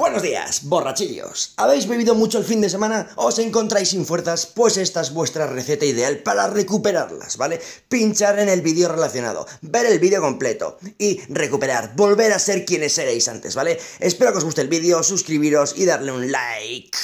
Buenos días, borrachillos. ¿Habéis bebido mucho el fin de semana? ¿Os encontráis sin fuerzas? Pues esta es vuestra receta ideal para recuperarlas, ¿vale? Pinchar en el vídeo relacionado, ver el vídeo completo y recuperar, volver a ser quienes seréis antes, ¿vale? Espero que os guste el vídeo, suscribiros y darle un like.